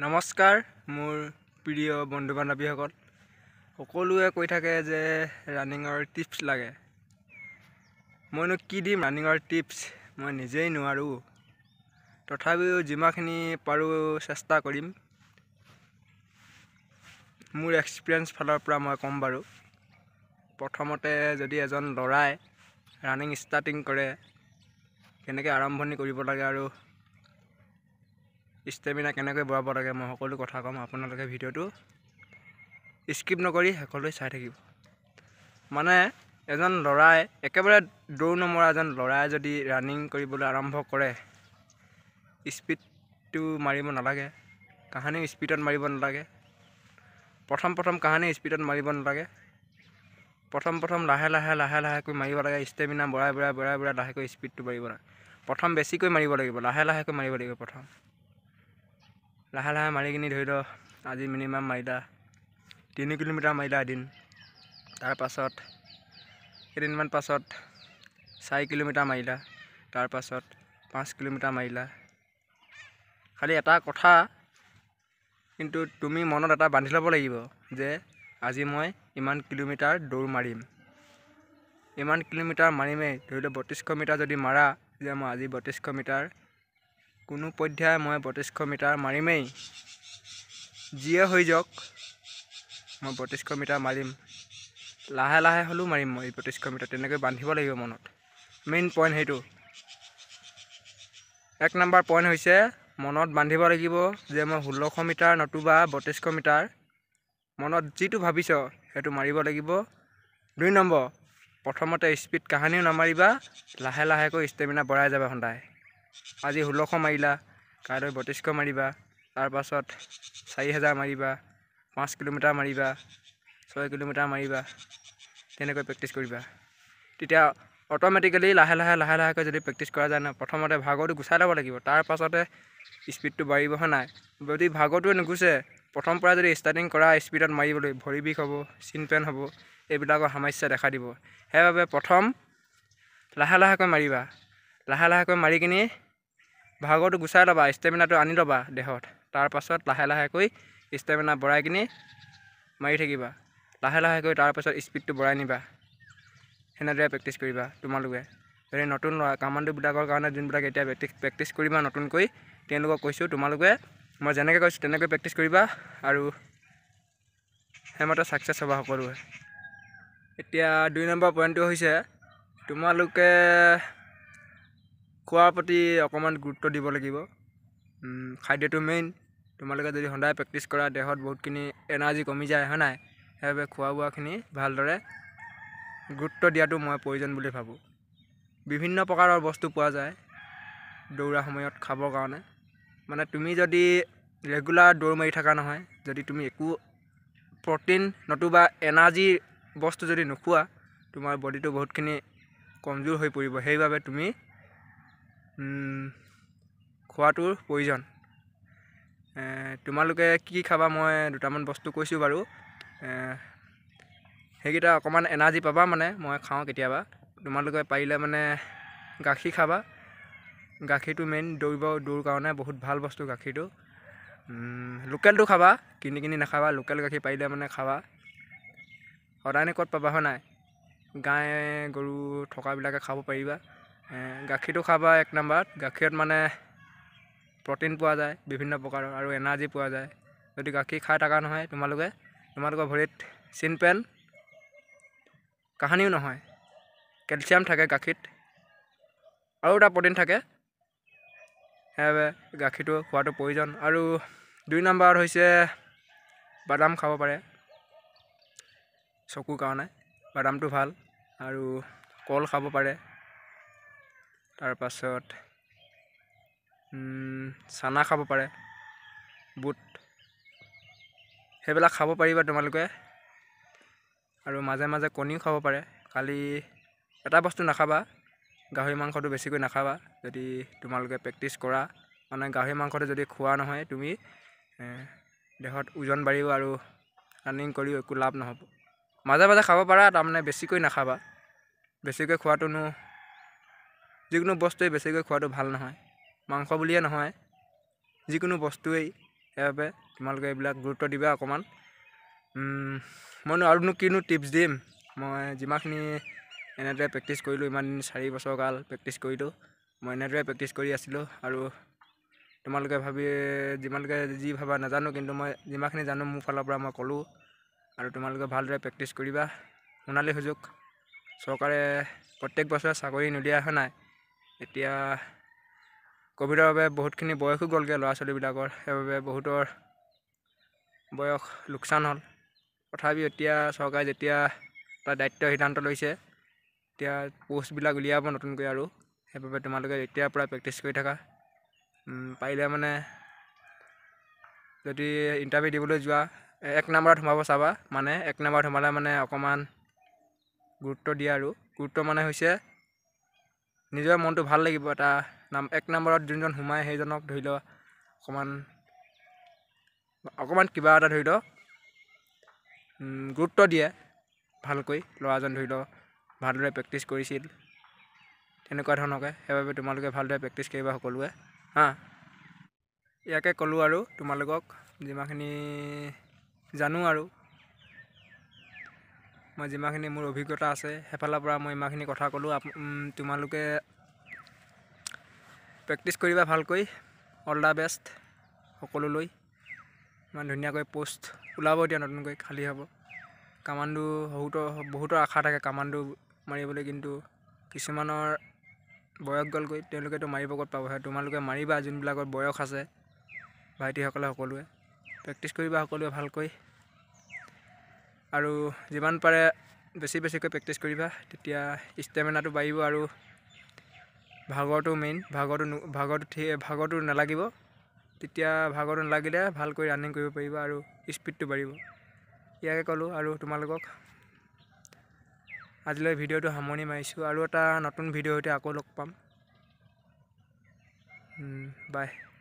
নমস্কাৰ মোৰ প্ৰিয় বন্ধু বান্ধৱীসকল সকলোৱে কৈ থাকে যে ৰানিঙৰ টিপছ লাগে মইনো কি দিম ৰানিঙৰ টিপছ মই নিজেই নোৱাৰোঁ তথাপিও যিমানখিনি পাৰোঁ চেষ্টা কৰিম মোৰ এক্সপিৰিয়েঞ্চ ফালৰ পৰা মই ক'ম বাৰু প্ৰথমতে যদি এজন ল'ৰাই ৰানিং ষ্টাৰ্টিং কৰে কেনেকৈ আৰম্ভণি কৰিব লাগে আৰু ষ্টেমিনা কেনেকৈ বঢ়াব লাগে মই সকলো কথা ক'ম আপোনালোকে ভিডিঅ'টো স্কিপ নকৰি শেষলৈ চাই থাকিব মানে এজন ল'ৰাই একেবাৰে দৌৰ নমৰা এজন ল'ৰাই যদি ৰানিং কৰিবলৈ আৰম্ভ কৰে স্পীডটো মাৰিব নালাগে কাহানিও স্পীডত মাৰিব নালাগে প্ৰথম প্ৰথম কাহানি স্পীডত মাৰিব নালাগে প্ৰথম প্ৰথম লাহে লাহে লাহে লাহেকৈ মাৰিব লাগে ষ্টেমিনা বঢ়াই বঢ়াই বঢ়াই বঢ়াই লাহেকৈ স্পীডটো মাৰিব লাগে প্ৰথম বেছিকৈ মাৰিব লাগিব লাহে লাহেকৈ মাৰিব লাগিব প্ৰথম লাহে লাহে মাৰি কিনি ধৰি লওক আজি মিনিমাম মাৰিলা তিনি কিলোমিটাৰ মাৰিলা এদিন তাৰপাছত কেইদিনমান পাছত চাৰি কিলোমিটাৰ মাৰিলা তাৰপাছত পাঁচ কিলোমিটাৰ মাৰিলা খালী এটা কথা কিন্তু তুমি মনত এটা বান্ধি ল'ব লাগিব যে আজি মই ইমান কিলোমিটাৰ দৌৰ মাৰিম ইমান কিলোমিটাৰ মাৰিমেই ধৰি লওক বত্ৰিছশ মিটাৰ যদি মাৰা যে মই আজি বত্ৰিছশ মিটাৰ কোনো পধ্যায় মই বত্ৰিছশ মিটাৰ মাৰিমেই যিয়ে হৈ যাওক মই বত্ৰিছশ মিটাৰ মাৰিম লাহে লাহে হ'লেও মাৰিম মই বত্ৰিছশ মিটাৰ তেনেকৈ বান্ধিব লাগিব মনত মেইন পইণ্ট সেইটো এক নম্বৰ পইণ্ট হৈছে মনত বান্ধিব লাগিব যে মই ষোল্লশ মিটাৰ নতুবা বত্ৰিছশ মিটাৰ মনত যিটো ভাবিছ সেইটো মাৰিব লাগিব দুই নম্বৰ প্ৰথমতে স্পীড কাহানিও নামাৰিবা লাহে লাহেকৈ ষ্টেমিনা বঢ়াই যাবা সদায় আজি ষোল্লশ মাৰিলা কাইলৈ বত্ৰিছশ মাৰিবা তাৰপাছত চাৰি হেজাৰ মাৰিবা পাঁচ কিলোমিটাৰ মাৰিবা ছয় কিলোমিটাৰ মাৰিবা তেনেকৈ প্ৰেক্টিচ কৰিবা তেতিয়া অট'মেটিকেলি লাহে লাহে লাহে লাহেকৈ যদি প্ৰেক্টিচ কৰা যায় ন প্ৰথমতে ভাগৰটো গুচাই ল'ব লাগিব তাৰ পাছতে স্পীডটো বাঢ়িব হোৱা নাই যদি ভাগৰটোৱে নুগুচে প্ৰথম পৰা যদি ষ্টাৰ্টিং কৰা স্পীডত মাৰিবলৈ ভৰি বিষ হ'ব চিন পেন হ'ব এইবিলাকৰ সমস্যা দেখা দিব সেইবাবে প্ৰথম লাহে লাহেকৈ মাৰিবা লাহে লাহেকৈ মাৰি কিনি ভাগৰটো গুচাই ল'বা ষ্টেমিনাটো আনি ল'বা দেহত তাৰপাছত লাহে লাহেকৈ ষ্টেমিনা বঢ়াই কিনি মাৰি থাকিবা লাহে লাহে লাহেকৈ তাৰপাছত স্পীডটো বঢ়াই নিবা সেনেদৰে প্ৰেক্টিছ কৰিবা তোমালোকে যদি নতুন ল'ৰা কামাণ্ডোবিলাকৰ কাৰণে যোনবিলাক এতিয়া প্ৰেক্টিছ প্ৰেক্টিছ কৰিবা নতুনকৈ তেওঁলোকক কৈছোঁ তোমালোকে মই যেনেকৈ কৈছোঁ তেনেকৈ প্ৰেক্টিছ কৰিবা আৰু সেইমতে ছাকচেছ হ'বা সকলোৱে এতিয়া দুই নম্বৰ পইণ্টটো হৈছে তোমালোকে খোৱাৰ প্ৰতি অকণমান গুৰুত্ব দিব লাগিব খাদ্যটো মেইন তোমালোকে যদি সদায় প্ৰেক্টিছ কৰা দেহত বহুতখিনি এনাৰ্জি কমি যায় হয় নাই সেইবাবে খোৱা বোৱাখিনি ভালদৰে গুৰুত্ব দিয়াটো মই প্ৰয়োজন বুলি ভাবোঁ বিভিন্ন প্ৰকাৰৰ বস্তু পোৱা যায় দৌৰা সময়ত খাবৰ কাৰণে মানে তুমি যদি ৰেগুলাৰ দৌৰ মাৰি থকা নহয় যদি তুমি একো প্ৰটিন নতুবা এনাৰ্জি বস্তু যদি নোখোৱা তোমাৰ বডিটো বহুতখিনি কমজোৰ হৈ পৰিব সেইবাবে তুমি খোৱাটোৰ প্ৰয়োজন তোমালোকে কি খাবা মই দুটামান বস্তু কৈছোঁ বাৰু সেইকেইটা অকণমান এনাৰ্জি পাবা মানে মই খাওঁ কেতিয়াবা তোমালোকে পাৰিলে মানে গাখীৰ খাবা গাখীৰটো মেইন দৌৰিব দৌৰ কাৰণে বহুত ভাল বস্তু গাখীৰটো লোকেলটো খাবা কিনি কিনি নাখাবা লোকেল গাখীৰ পাৰিলে মানে খাবা সদায়নে ক'ত পাবা হয় নাই গাই গৰু থকাবিলাকে খাব পাৰিবা গাখীৰটো খাবা এক নম্বৰত গাখীৰত মানে প্ৰটিন পোৱা যায় বিভিন্ন প্ৰকাৰৰ আৰু এনাৰ্জি পোৱা যায় যদি গাখীৰ খাই থকা নহয় তোমালোকে তোমালোকৰ ভৰিত চিন পেন কাহানিও নহয় কেলছিয়াম থাকে গাখীত আৰু এটা প্ৰটিন থাকে সেইবাবে গাখীৰটো খোৱাটো প্ৰয়োজন আৰু দুই নম্বৰত হৈছে বাদাম খাব পাৰে চকুৰ কাৰণে বাদামটো ভাল আৰু কল খাব পাৰে তাৰ পাছত চানা খাব পাৰে বুট সেইবিলাক খাব পাৰিবা তোমালোকে আৰু মাজে মাজে কণীও খাব পাৰে খালি এটা বস্তু নাখাবা গাহৰি মাংসটো বেছিকৈ নাখাবা যদি তোমালোকে প্ৰেক্টিছ কৰা মানে গাহৰি মাংসটো যদি খোৱা নহয় তুমি দেহত ওজন বাঢ়িব আৰু ৰানিং কৰিও একো লাভ নহ'ব মাজে মাজে খাব পাৰা তাৰমানে বেছিকৈ নাখাবা বেছিকৈ খোৱাটোনো যিকোনো বস্তুৱে বেছিকৈ খোৱাটো ভাল নহয় মাংস বুলিয়ে নহয় যিকোনো বস্তুৱেই সেইবাবে তোমালোকে এইবিলাক গুৰুত্ব দিবা অকণমান মইনো আৰুনো কিনো টিপছ দিম মই যিমানখিনি এনেদৰে প্ৰেক্টিছ কৰিলোঁ ইমান দিন চাৰি বছৰ কাল প্ৰেক্টিছ কৰিলোঁ মই এনেদৰে প্ৰেক্টিছ কৰি আছিলোঁ আৰু তোমালোকে ভাবি যিমানলৈকে যি ভাবা নাজানো কিন্তু মই যিমানখিনি জানো মোৰ ফালৰ পৰা মই ক'লোঁ আৰু তোমালোকে ভালদৰে প্ৰেক্টিছ কৰিবা সোণালী সুযোগ চৰকাৰে প্ৰত্যেক বছৰে চাকৰি নুলিয়াই হোৱা নাই এতিয়া ক'ভিডৰ বাবে বহুতখিনি বয়সো গ'লগৈ ল'ৰা ছোৱালীবিলাকৰ সেইবাবে বহুতৰ বয়স লোকচান হ'ল তথাপি এতিয়া চৰকাৰে যেতিয়া তাৰ দায়িত্ব সিদ্ধান্ত লৈছে এতিয়া পোষ্টবিলাক উলিয়াব নতুনকৈ আৰু সেইবাবে তোমালোকে এতিয়াৰ পৰা প্ৰেক্টিছ কৰি থাকা পাৰিলে মানে যদি ইণ্টাৰভিউ দিবলৈ যোৱা এক নম্বৰত সোমাব চাবা মানে এক নম্বৰত সোমালে মানে অকণমান গুৰুত্ব দিয়া আৰু গুৰুত্ব মানে হৈছে নিজৰ মনটো ভাল লাগিব এটা নাম এক নম্বৰত যোনজন সোমায় সেইজনক ধৰি লওক অকণমান অকণমান কিবা এটা ধৰি লওক গুৰুত্ব দিয়ে ভালকৈ ল'ৰাজন ধৰি লওক ভালদৰে প্ৰেক্টিছ কৰিছিল তেনেকুৱা ধৰণকে সেইবাবে তোমালোকে ভালদৰে প্ৰেক্টিছ কৰিবা সকলোৱে হা ইয়াকে ক'লোঁ আৰু তোমালোকক যিমানখিনি জানো আৰু মই যিমানখিনি মোৰ অভিজ্ঞতা আছে সেইফালৰ পৰা মই ইমানখিনি কথা ক'লোঁ তোমালোকে প্ৰেক্টিছ কৰিবা ভালকৈ অল দ্য বেষ্ট সকলোলৈ ইমান ধুনীয়াকৈ পষ্ট ওলাব এতিয়া নতুনকৈ খালী হ'ব কামাণ্ডো বহুতো বহুতৰ আশা থাকে কামাণ্ডো মাৰিবলৈ কিন্তু কিছুমানৰ বয়স গ'লগৈ তেওঁলোকেতো মাৰিব ক'ত পাব হয় তোমালোকে মাৰিবা যোনবিলাকৰ বয়স আছে ভাইটিসকলে সকলোৱে প্ৰেক্টিছ কৰিবা সকলোৱে ভালকৈ আৰু যিমান পাৰে বেছি বেছিকৈ প্ৰেক্টিচ কৰিবা তেতিয়া ষ্টেমিনাটো বাঢ়িব আৰু ভাগৰটো মেইন ভাগৰটো ভাগৰটো ভাগৰটো নালাগিব তেতিয়া ভাগৰটো নালাগিলে ভালকৈ ৰানিং কৰিব পাৰিবা আৰু স্পীডটো বাঢ়িব ইয়াকে ক'লোঁ আৰু তোমালোকক আজিলৈ ভিডিঅ'টো সামৰণি মাৰিছোঁ আৰু এটা নতুন ভিডিঅ' সৈতে আকৌ লগ পাম বাই